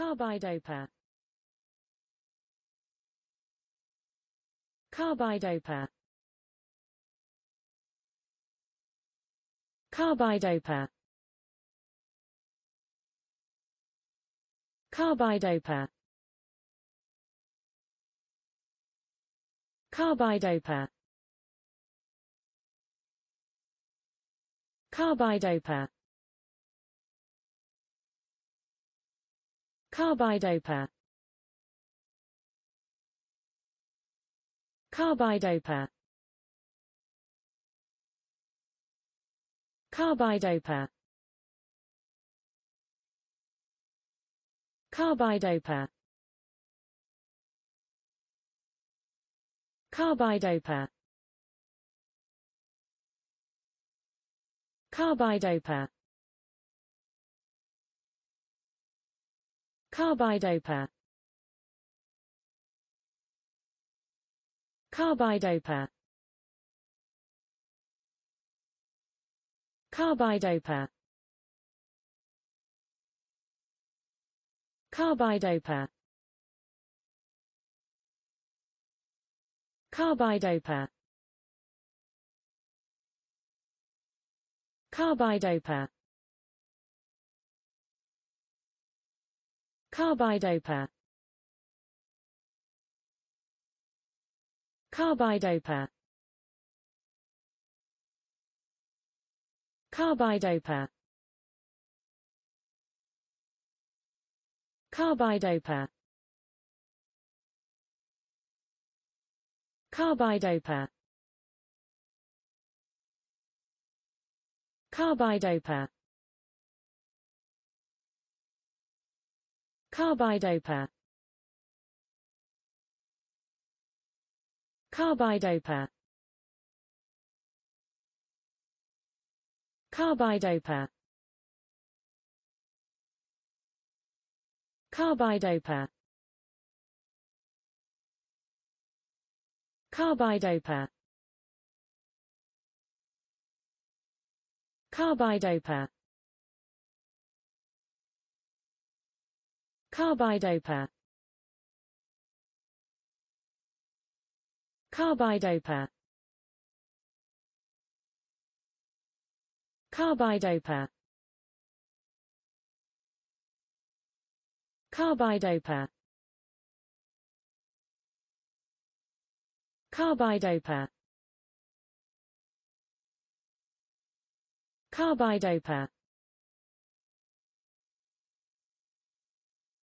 Carbide Carbide Carbide opa. opa. opa. Carbide opa. Carbide opa. Carbide opa. Carbidopa Carbidopa Carbidopa Carbidopa Carbidopa Carbidopa Carbide Carbide Carbide opa. opa. opa. Carbide opa. Carbide opa. Carbide opa. Carbidopa Carbidopa Carbidopa Carbidopa Carbidopa Carbidopa Carbide Carbide Carbide opa. opa. opa. Carbide opa. Carbide opa. Carbide opa. Carbidopa Carbidopa Carbidopa Carbidopa Carbidopa Carbidopa